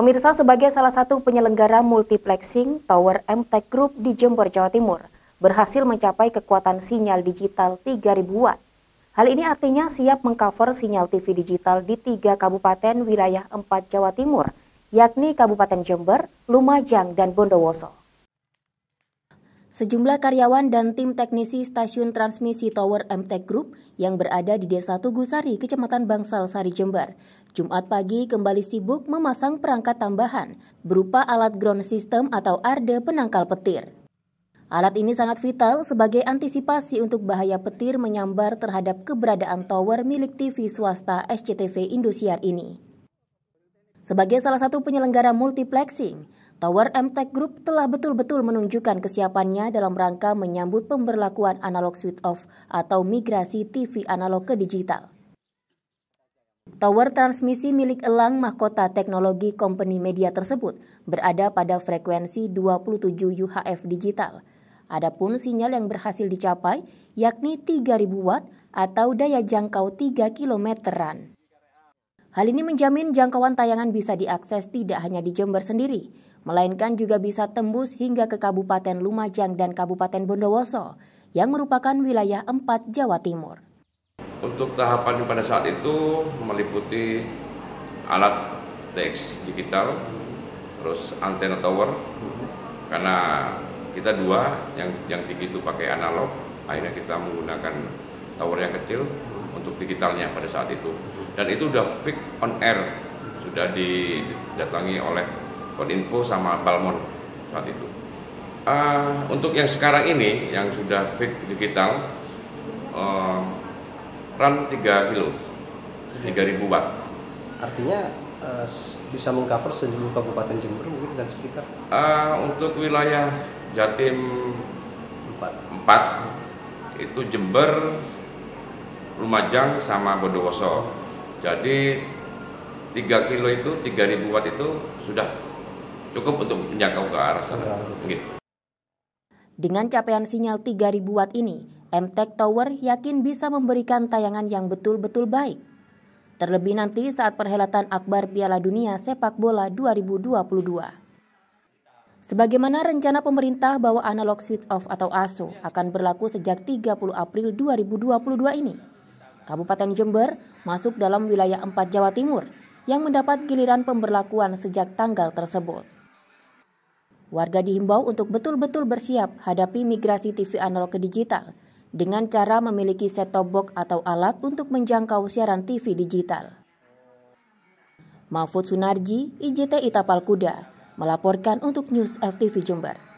Pemirsa sebagai salah satu penyelenggara multiplexing, Tower MTech Group di Jember, Jawa Timur, berhasil mencapai kekuatan sinyal digital 3000 watt. Hal ini artinya siap mengcover sinyal TV digital di tiga kabupaten wilayah 4 Jawa Timur, yakni Kabupaten Jember, Lumajang, dan Bondowoso. Sejumlah karyawan dan tim teknisi stasiun transmisi Tower MTEK Group yang berada di Desa Tugusari, Kecamatan Bangsal Sari Jember, Jumat pagi kembali sibuk memasang perangkat tambahan berupa alat ground system atau ARDE penangkal petir. Alat ini sangat vital sebagai antisipasi untuk bahaya petir menyambar terhadap keberadaan tower milik TV swasta SCTV Indosiar ini. Sebagai salah satu penyelenggara multiplexing, Tower MTech Group telah betul-betul menunjukkan kesiapannya dalam rangka menyambut pemberlakuan analog switch off atau migrasi TV analog ke digital. Tower transmisi milik Elang Mahkota Teknologi Company Media tersebut berada pada frekuensi 27 UHF digital. Adapun sinyal yang berhasil dicapai yakni 3000 watt atau daya jangkau 3 kilometeran. Hal ini menjamin jangkauan tayangan bisa diakses tidak hanya di Jember sendiri, melainkan juga bisa tembus hingga ke Kabupaten Lumajang dan Kabupaten Bondowoso, yang merupakan wilayah 4 Jawa Timur. Untuk tahapan pada saat itu meliputi alat TX digital, terus antena tower, karena kita dua, yang yang tinggi itu pakai analog, akhirnya kita menggunakan tower yang kecil, untuk digitalnya pada saat itu dan itu sudah fix on air sudah didatangi oleh Koninfo sama Balmon saat itu uh, untuk yang sekarang ini yang sudah fix digital uh, run 3 kilo 3000 watt artinya uh, bisa mengcover seluruh kabupaten Jember mungkin dan sekitar uh, untuk wilayah Jatim 4 4 itu Jember Lumajang sama Bondowoso. Jadi 3 kilo itu 3000 watt itu sudah cukup untuk menjangkau ke arah sana. Gitu. Dengan capaian sinyal 3000 watt ini, MTech Tower yakin bisa memberikan tayangan yang betul-betul baik. Terlebih nanti saat perhelatan akbar Piala Dunia Sepak Bola 2022. Sebagaimana rencana pemerintah bahwa analog switch off atau ASO akan berlaku sejak 30 April 2022 ini, Kabupaten Jember masuk dalam wilayah 4 Jawa Timur yang mendapat giliran pemberlakuan sejak tanggal tersebut. Warga dihimbau untuk betul-betul bersiap hadapi migrasi TV analog ke digital dengan cara memiliki set-top box atau alat untuk menjangkau siaran TV digital. Mahfud Sunarji, IJT Itapal Kuda, melaporkan untuk News FTV Jember.